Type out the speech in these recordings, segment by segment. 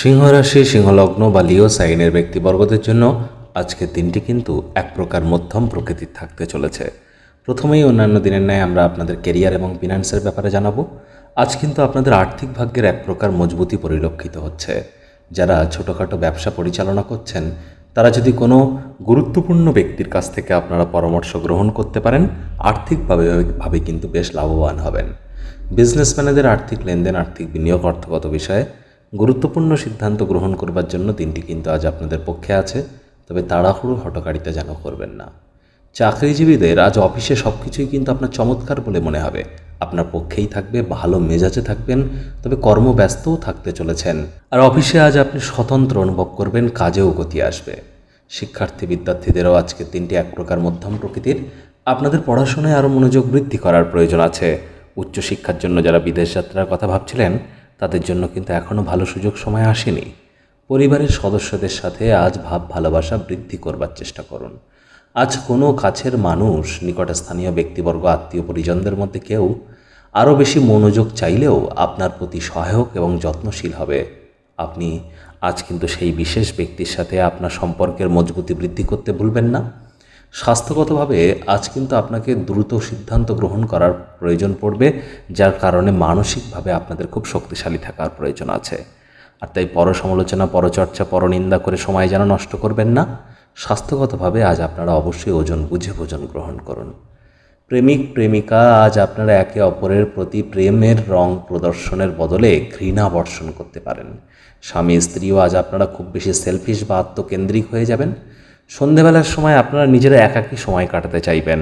সিংহরাশি সিংহলগ্ন বা লিও সাইনের ব্যক্তিবর্গদের জন্য আজকে দিনটি কিন্তু এক প্রকার মধ্যম প্রকৃতির থাকতে চলেছে প্রথমেই অন্যান্য দিনের ন্যায় আমরা আপনাদের কেরিয়ার এবং ফিনান্সের ব্যাপারে জানাবো আজ কিন্তু আপনাদের আর্থিক ভাগ্যের এক প্রকার মজবুতি পরিলক্ষিত হচ্ছে যারা ছোটোখাটো ব্যবসা পরিচালনা করছেন তারা যদি কোনো গুরুত্বপূর্ণ ব্যক্তির কাছ থেকে আপনারা পরামর্শ গ্রহণ করতে পারেন আর্থিকভাবে ভাবে কিন্তু বেশ লাভবান হবেন বিজনেসম্যানেদের আর্থিক লেনদেন আর্থিক বিনিয়োগ অর্থগত বিষয়ে গুরুত্বপূর্ণ সিদ্ধান্ত গ্রহণ করবার জন্য দিনটি কিন্তু আজ আপনাদের পক্ষে আছে তবে তাড়াহুড়ো হটকারিতা যেন করবেন না চাকরিজীবীদের আজ অফিসে সব কিছুই কিন্তু আপনার চমৎকার বলে মনে হবে আপনার পক্ষেই থাকবে ভালো মেজাজে থাকবেন তবে কর্মব্যস্তও থাকতে চলেছেন আর অফিসে আজ আপনি স্বতন্ত্র অনুভব করবেন কাজেও গতি আসবে শিক্ষার্থী বিদ্যার্থীদেরও আজকে তিনটি এক প্রকার মধ্যম প্রকৃতির আপনাদের পড়াশোনায় আরও মনোযোগ বৃদ্ধি করার প্রয়োজন আছে উচ্চশিক্ষার জন্য যারা বিদেশ যাত্রার কথা ভাবছিলেন তাদের জন্য কিন্তু এখনও ভালো সুযোগ সময় আসেনি পরিবারের সদস্যদের সাথে আজ ভাব ভালোবাসা বৃদ্ধি করবার চেষ্টা করুন আজ কোনো কাছের মানুষ স্থানীয় ব্যক্তিবর্গ আত্মীয় পরিজনদের মধ্যে কেউ আরও বেশি মনোযোগ চাইলেও আপনার প্রতি সহায়ক এবং যত্নশীল হবে আপনি আজ কিন্তু সেই বিশেষ ব্যক্তির সাথে আপনার সম্পর্কের মজবুতি বৃদ্ধি করতে ভুলবেন না স্বাস্থ্যগতভাবে আজ কিন্তু আপনাকে দ্রুত সিদ্ধান্ত গ্রহণ করার প্রয়োজন পড়বে যার কারণে মানসিকভাবে আপনাদের খুব শক্তিশালী থাকার প্রয়োজন আছে আর তাই পর সমালোচনা পরচর্চা পরনিন্দা করে সময় যেন নষ্ট করবেন না স্বাস্থ্যগতভাবে আজ আপনারা অবশ্যই ওজন বুঝে ভোজন গ্রহণ করুন প্রেমিক প্রেমিকা আজ আপনারা একে অপরের প্রতি প্রেমের রং প্রদর্শনের বদলে ঘৃণা বর্ষণ করতে পারেন স্বামী স্ত্রীও আজ আপনারা খুব বেশি সেলফিশ বা আত্মকেন্দ্রিক হয়ে যাবেন সন্ধেবেলার সময় আপনারা নিজেরা একাকি সময় কাটাতে চাইবেন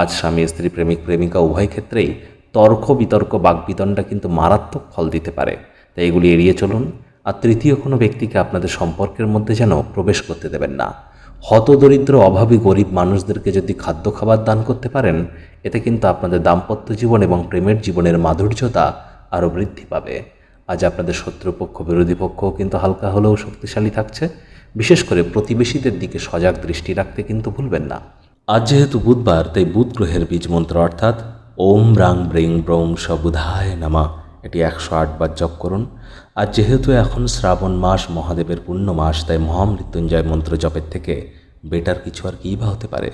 আজ স্বামী স্ত্রী প্রেমিক প্রেমিকা উভয় ক্ষেত্রেই তর্ক বিতর্ক বাগবিতণ্ডা কিন্তু মারাত্মক ফল দিতে পারে তাই এগুলি এড়িয়ে চলুন আর তৃতীয় কোনো ব্যক্তিকে আপনাদের সম্পর্কের মধ্যে যেন প্রবেশ করতে দেবেন না হতদরিদ্র অভাবী গরিব মানুষদেরকে যদি খাদ্য খাবার দান করতে পারেন এতে কিন্তু আপনাদের দাম্পত্য জীবন এবং প্রেমের জীবনের মাধুর্যতা আরও বৃদ্ধি পাবে আজ আপনাদের শত্রুপক্ষ বিরোধী পক্ষও কিন্তু হালকা হলেও শক্তিশালী থাকছে বিশেষ করে প্রতিবেশীদের দিকে সজাগ দৃষ্টি রাখতে কিন্তু ভুলবেন না আজ যেহেতু বুধবার তাই বুধ গ্রহের বীজ মন্ত্র অর্থাৎ ওম রাং ব্রিং ব্রৌম সবুধায় নামা এটি একশো আটবার জপ করুন আর যেহেতু এখন শ্রাবণ মাস মহাদেবের পূর্ণ মাস তাই মহামৃত্যুঞ্জয় মন্ত্র জপের থেকে বেটার কিছু আর কী বা হতে পারে